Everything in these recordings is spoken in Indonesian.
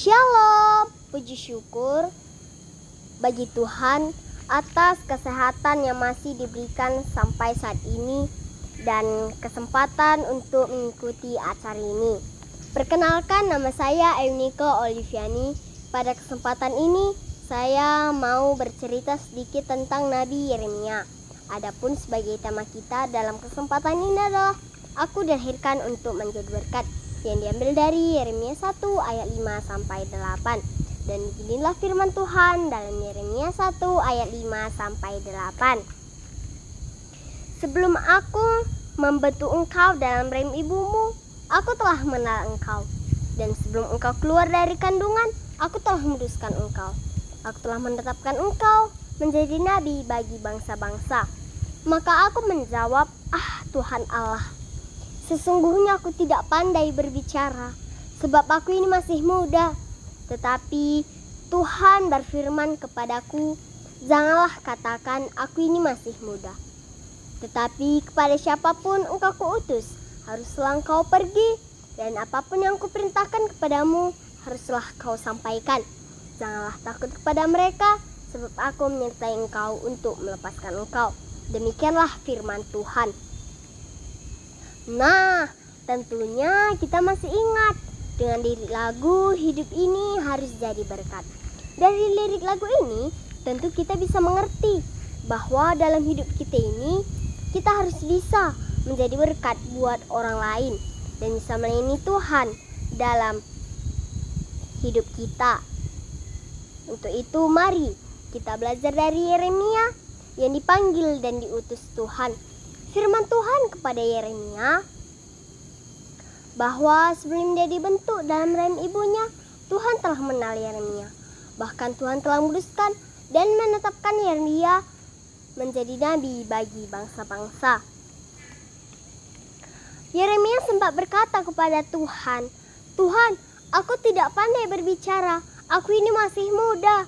Shalom, puji syukur bagi Tuhan atas kesehatan yang masih diberikan sampai saat ini dan kesempatan untuk mengikuti acara ini. Perkenalkan nama saya Euniko Oliviani. Pada kesempatan ini saya mau bercerita sedikit tentang Nabi Yeremia. Adapun sebagai tema kita dalam kesempatan ini adalah aku dilahirkan untuk menjadi berkat yang diambil dari Yeremia 1 ayat 5 sampai 8. Dan beginilah firman Tuhan dalam Yeremia 1 ayat 5 sampai 8. Sebelum aku membentuk engkau dalam rahim ibumu, aku telah mengenal engkau. Dan sebelum engkau keluar dari kandungan, aku telah menduskan engkau. Aku telah menetapkan engkau menjadi nabi bagi bangsa-bangsa. Maka aku menjawab, "Ah, Tuhan Allah, Sesungguhnya aku tidak pandai berbicara, sebab aku ini masih muda. Tetapi Tuhan berfirman kepadaku, "Janganlah katakan aku ini masih muda." Tetapi kepada siapapun engkau kuutus, haruslah engkau pergi, dan apapun yang kuperintahkan kepadamu, haruslah kau sampaikan. Janganlah takut kepada mereka, sebab aku menyertai engkau untuk melepaskan engkau. Demikianlah firman Tuhan. Nah, tentunya kita masih ingat dengan lirik lagu hidup ini harus jadi berkat. Dari lirik lagu ini, tentu kita bisa mengerti bahwa dalam hidup kita ini kita harus bisa menjadi berkat buat orang lain dan bisa melayani Tuhan dalam hidup kita. Untuk itu mari kita belajar dari Yeremia yang dipanggil dan diutus Tuhan firman Tuhan kepada Yeremia bahwa sebelum dia dibentuk dalam rahim ibunya, Tuhan telah mengenal Yeremia. Bahkan Tuhan telah menguduskan dan menetapkan Yeremia menjadi nabi bagi bangsa-bangsa. Yeremia sempat berkata kepada Tuhan, "Tuhan, aku tidak pandai berbicara. Aku ini masih muda."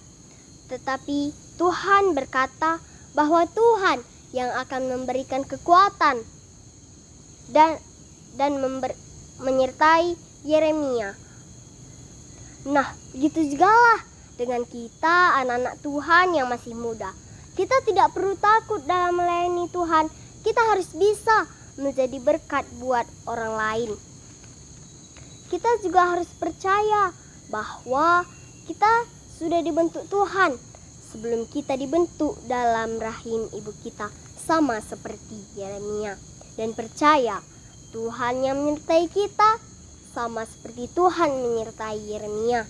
Tetapi Tuhan berkata bahwa Tuhan yang akan memberikan kekuatan dan dan member, menyertai Yeremia. Nah, begitu lah dengan kita anak-anak Tuhan yang masih muda. Kita tidak perlu takut dalam melayani Tuhan. Kita harus bisa menjadi berkat buat orang lain. Kita juga harus percaya bahwa kita sudah dibentuk Tuhan sebelum kita dibentuk dalam rahim ibu kita sama seperti Yeremia dan percaya Tuhan yang menyertai kita sama seperti Tuhan menyertai Yeremia.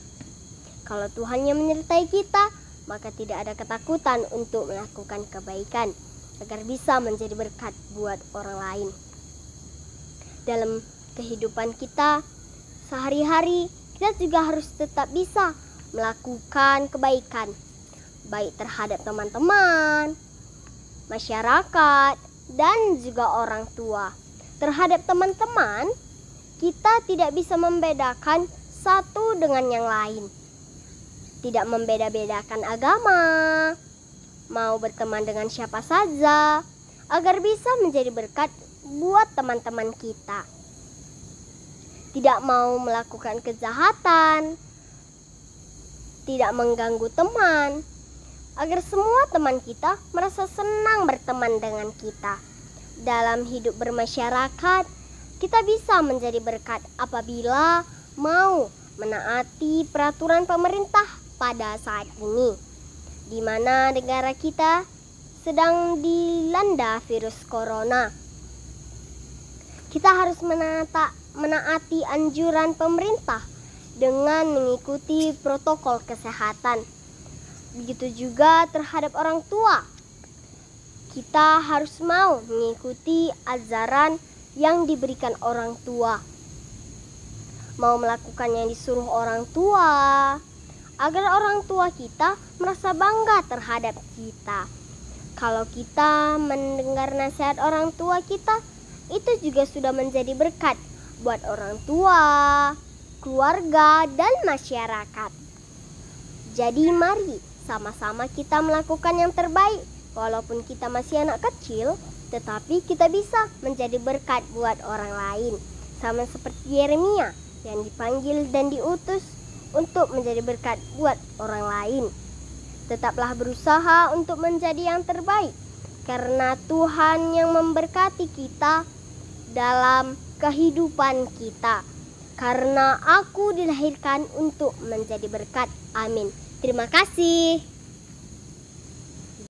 Kalau Tuhan yang menyertai kita, maka tidak ada ketakutan untuk melakukan kebaikan agar bisa menjadi berkat buat orang lain. Dalam kehidupan kita sehari-hari, kita juga harus tetap bisa melakukan kebaikan baik terhadap teman-teman, masyarakat, dan juga orang tua. Terhadap teman-teman, kita tidak bisa membedakan satu dengan yang lain. Tidak membeda-bedakan agama, mau berteman dengan siapa saja, agar bisa menjadi berkat buat teman-teman kita. Tidak mau melakukan kejahatan, tidak mengganggu teman, agar semua teman kita merasa senang berteman dengan kita. Dalam hidup bermasyarakat, kita bisa menjadi berkat apabila mau menaati peraturan pemerintah pada saat ini, di mana negara kita sedang dilanda virus corona. Kita harus menata, menaati anjuran pemerintah dengan mengikuti protokol kesehatan Begitu juga terhadap orang tua. Kita harus mau mengikuti ajaran yang diberikan orang tua. Mau melakukan yang disuruh orang tua agar orang tua kita merasa bangga terhadap kita. Kalau kita mendengar nasihat orang tua kita, itu juga sudah menjadi berkat buat orang tua, keluarga, dan masyarakat. Jadi, mari sama-sama kita melakukan yang terbaik. Walaupun kita masih anak kecil, tetapi kita bisa menjadi berkat buat orang lain. Sama seperti Yeremia yang dipanggil dan diutus untuk menjadi berkat buat orang lain. Tetaplah berusaha untuk menjadi yang terbaik karena Tuhan yang memberkati kita dalam kehidupan kita. Karena aku dilahirkan untuk menjadi berkat. Amin. Terima kasih.